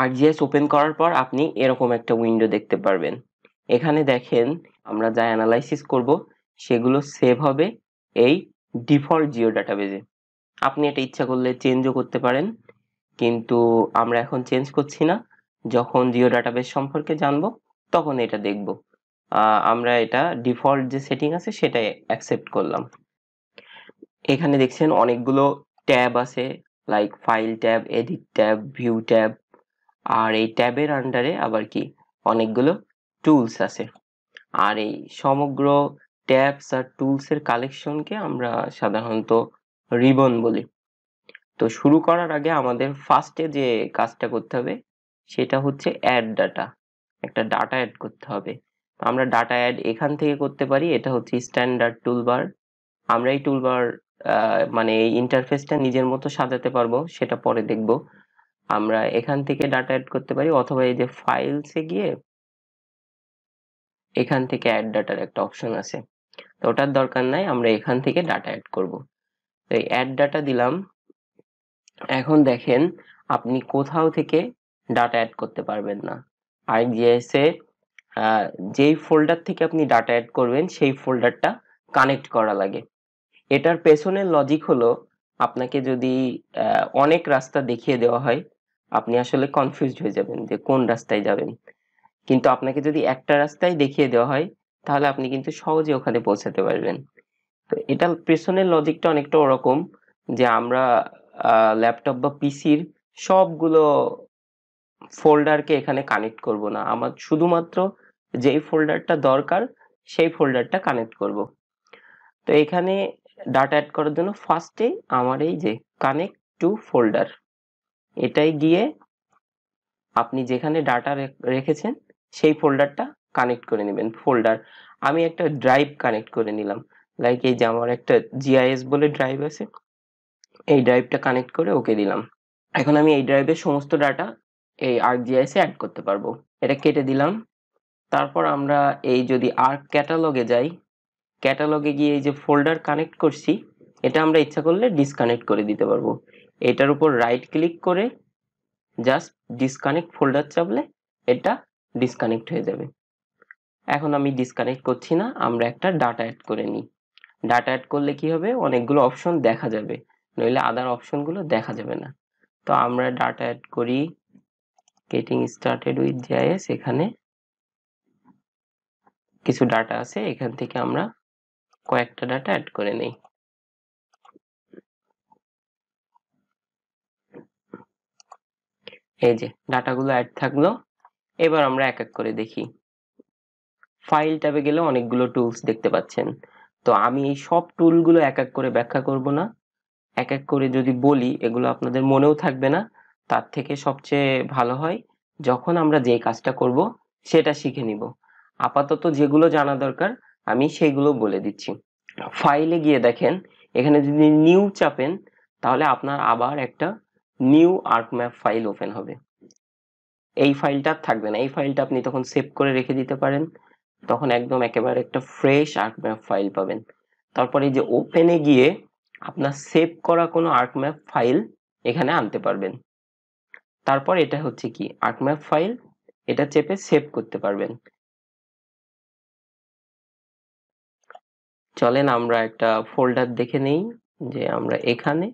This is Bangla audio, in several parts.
আরজিএস ওপেন করার পর আপনি এরকম একটা উইন্ডো দেখতে পারবেন এখানে দেখেন আমরা যা অ্যানালাইসিস করব সেগুলো সেভ হবে এই ডিফল্ট জিও ডাটাবেজে আপনি এটা ইচ্ছা করলে চেঞ্জও করতে পারেন কিন্তু আমরা এখন চেঞ্জ করছি না যখন জিও ডাটাবেজ সম্পর্কে জানবো তখন এটা দেখব আমরা এটা ডিফল্ট যে সেটিং আছে সেটাই অ্যাকসেপ্ট করলাম এখানে দেখছেন অনেকগুলো ট্যাব আছে like file tab edit tab view tab আর এই ট্যাবের আন্ডারে আবার কি অনেকগুলো টুলস আছে আর এই সমগ্র ট্যাবস আর টুলসের কালেকশনকে আমরা সাধারণত রিবন বলি তো শুরু করার আগে আমাদের ফার্স্টে যে কাজটা করতে হবে সেটা হচ্ছে অ্যাড ডাটা একটা ডাটা অ্যাড করতে হবে আমরা ডাটা অ্যাড এখান থেকে করতে পারি এটা হচ্ছে স্ট্যান্ডার্ড টুলবার আমরা এই টুলবার মানে এই ইন্টারফেসটা নিজের মতো সাজাতে পারবো সেটা পরে দেখব আমরা এখান থেকে ডাটা অ্যাড করতে পারি অথবা এই যে ফাইলসে গিয়ে এখান থেকে অ্যাড ডাটার একটা অপশন আছে তো ওটার দরকার নাই আমরা এখান থেকে ডাটা অ্যাড করব তো এই অ্যাড ডাটা দিলাম এখন দেখেন আপনি কোথাও থেকে ডাটা অ্যাড করতে পারবেন না আর জিএসএ যেই ফোল্ডার থেকে আপনি ডাটা অ্যাড করবেন সেই ফোল্ডারটা কানেক্ট করা লাগে এটার পেছনের লজিক হলো আপনাকে যদি অনেক রাস্তা দেখিয়ে দেওয়া হয় আপনি আসলে কনফিউজড হয়ে যাবেন যে কোন রাস্তায় যাবেন কিন্তু আপনাকে যদি একটা রাস্তায় দেখিয়ে দেওয়া হয় তাহলে আপনি কিন্তু সহজে ওখানে পৌঁছাতে পারবেন তো এটার পেছনের লজিকটা অনেকটা ওরকম যে আমরা ল্যাপটপ বা পিসির সবগুলো ফোল্ডারকে এখানে কানেক্ট করব না আমার শুধুমাত্র যেই ফোল্ডারটা দরকার সেই ফোল্ডারটা কানেক্ট করব তো এখানে ডাটা অ্যাড করার জন্য ফার্স্টে আমার এই যে কানেক্ট টু ফোল্ডার এটাই গিয়ে আপনি যেখানে ডাটা রেখেছেন সেই ফোল্ডারটা কানেক্ট করে নেবেন ফোল্ডার আমি একটা ড্রাইভ কানেক্ট করে নিলাম লাইক এই যে আমার একটা জিআইএস বলে ড্রাইভ আছে এই ড্রাইভটা কানেক্ট করে ওকে দিলাম এখন আমি এই ড্রাইভের সমস্ত ডাটা এই আর্ক জিআইএসে অ্যাড করতে পারবো এটা কেটে দিলাম তারপর আমরা এই যদি আর্ক ক্যাটালগে যাই ক্যাটালগে গিয়ে এই যে ফোল্ডার কানেক্ট করছি এটা আমরা ইচ্ছা করলে ডিসকানেক্ট করে দিতে পারবো এটার উপর রাইট ক্লিক করে জাস্ট ডিসকানেক্ট ফোল্ডার চাপলে এটা ডিসকানেক্ট হয়ে যাবে এখন আমি ডিসকানেক্ট করছি না আমরা একটা ডাটা অ্যাড করে নিই ডাটা অ্যাড করলে কি হবে অনেকগুলো অপশন দেখা যাবে নইলে আদার অপশনগুলো দেখা যাবে না তো আমরা ডাটা অ্যাড করি গেটিং স্টার্টেড উইথ জিআইএস এখানে কিছু ডাটা আছে এখান থেকে আমরা কয়েকটা ডাটা অ্যাড করে নেই এই যে ডাটাগুলো অ্যাড থাকলো এবার আমরা এক এক করে দেখি ফাইল ট্যাবে গেলে অনেকগুলো টুলস দেখতে পাচ্ছেন তো আমি এই সব টুলগুলো এক এক করে ব্যাখ্যা করব না এক এক করে যদি বলি এগুলো আপনাদের মনেও থাকবে না তার থেকে সবচেয়ে ভালো হয় যখন আমরা যে কাজটা করব সেটা শিখে নিব আপাতত যেগুলো জানা দরকার আমি সেইগুলো বলে দিচ্ছি ফাইলে গিয়ে দেখেন এখানে যদি নিউ চাপেন তাহলে আপনার আবার একটা new ArcMap file open হবে এই ফাইলটা থাকবে না এই ফাইলটা আপনি তখন সেভ করে রেখে দিতে পারেন তখন একদম একেবারে একটা ফ্রেশ আর্ট ম্যাপ ফাইল পাবেন তারপরে যে ওপেনে গিয়ে আপনার সেভ করা কোনো আর্ট ম্যাপ ফাইল এখানে আনতে পারবেন তারপর এটা হচ্ছে কি আর্ট ম্যাপ ফাইল এটা চেপে সেভ করতে পারবেন চলেন আমরা একটা ফোল্ডার দেখে নেই যে আমরা এখানে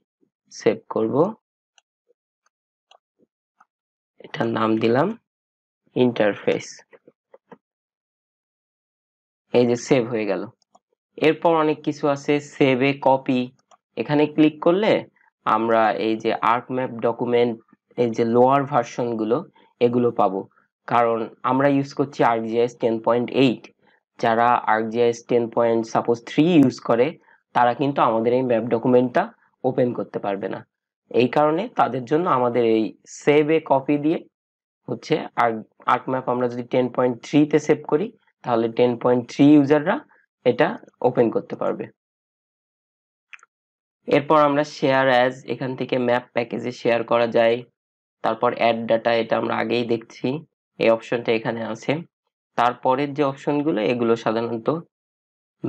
সেভ করব এটার নাম দিলাম ইন্টারফেস এই যে সেভ হয়ে গেল এরপর অনেক কিছু আছে সেভে কপি এখানে ক্লিক করলে আমরা এই যে আর্ক ম্যাপ ডকুমেন্ট এই যে লোয়ার ভার্সনগুলো এগুলো পাবো কারণ আমরা ইউজ করছি আর্কজিআইএস টেন পয়েন্ট এইট যারা ArcGIS ten point suppose three use করে তারা কিন্তু আমাদের এই ম্যাপ ডকুমেন্টটা ওপেন করতে পারবে না এই কারণে তাদের জন্য আমাদের এই সেভ এ কপি দিয়ে হচ্ছে আর্ক ম্যাপ আমরা যদি টেন পয়েন্ট থ্রিতে সেভ করি তাহলে টেন পয়েন্ট থ্রি ইউজাররা এটা ওপেন করতে পারবে এরপর আমরা শেয়ার অ্যাজ এখান থেকে ম্যাপ প্যাকেজে শেয়ার করা যায় তারপর অ্যাড ডাটা এটা আমরা আগেই দেখছি এই অপশনটা এখানে আছে তারপরের যে অপশনগুলো এগুলো সাধারণত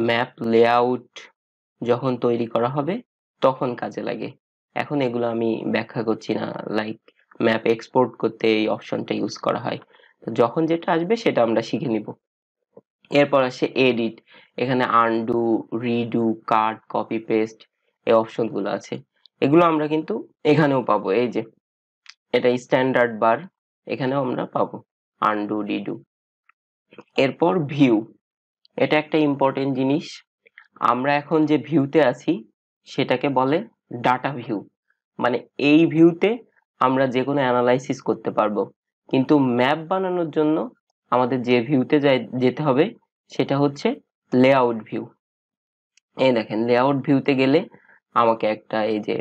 ম্যাপ লেআউট যখন তৈরি করা হবে তখন কাজে লাগে এখন এগুলো আমি ব্যাখ্যা করছি না লাইক ম্যাপ এক্সপোর্ট করতে এই অপশনটা ইউজ করা হয় তো যখন যেটা আসবে সেটা আমরা শিখে নিব এরপর আসে এডিট এখানে undo redo cut copy paste এই অপশনগুলো আছে এগুলো আমরা কিন্তু এখানেও পাবো এই যে এটা স্ট্যান্ডার্ড বার এখানেও আমরা পাবো আনডু রিডু এরপর ভিউ এটা একটা ইম্পর্টেন্ট জিনিস আমরা এখন যে ভিউতে আছি সেটাকে বলে ডাটা ভিউ মানে এই ভিউতে আমরা যে কোনো অ্যানালাইসিস করতে পারবো কিন্তু ম্যাপ বানানোর জন্য আমাদের যে ভিউতে যেতে হবে সেটা হচ্ছে লেআউট ভিউ এই দেখেন লেআউট ভিউতে গেলে আমাকে একটা এই যে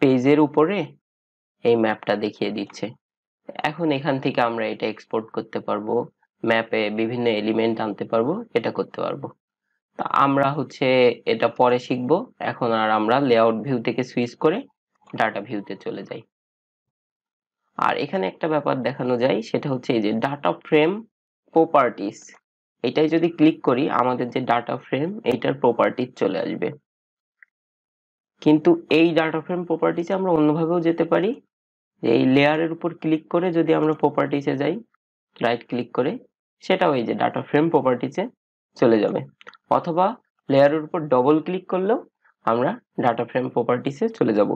পেজের উপরে এই ম্যাপটা দেখিয়ে দিচ্ছে এখন এখান থেকে আমরা এটা এক্সপোর্ট করতে পারবো ম্যাপে বিভিন্ন এলিমেন্ট আনতে পারবো এটা করতে পারবো তা আমরা হচ্ছে এটা পরে শিখব এখন আর আমরা লেআউট ভিউ থেকে সুইচ করে ডাটা ভিউতে চলে যাই আর এখানে একটা ব্যাপার দেখানো যায় সেটা হচ্ছে এই যে ডাটা ফ্রেম প্রপার্টিস এটাই যদি ক্লিক করি আমাদের যে ডাটা ফ্রেম এইটার প্রপার্টি চলে আসবে কিন্তু এই ডাটা ফ্রেম প্রপার্টিসে আমরা অন্যভাবেও যেতে পারি যে এই লেয়ারের উপর ক্লিক করে যদি আমরা প্রপার্টিসে যাই রাইট ক্লিক করে সেটাও এই যে ডাটা ফ্রেম প্রপার্টিসে চলে যাবে অথবা প্লেয়ারের উপর ডবল ক্লিক করলেও আমরা ডাটা ফ্রেম প্রপার্টিসে চলে যাবো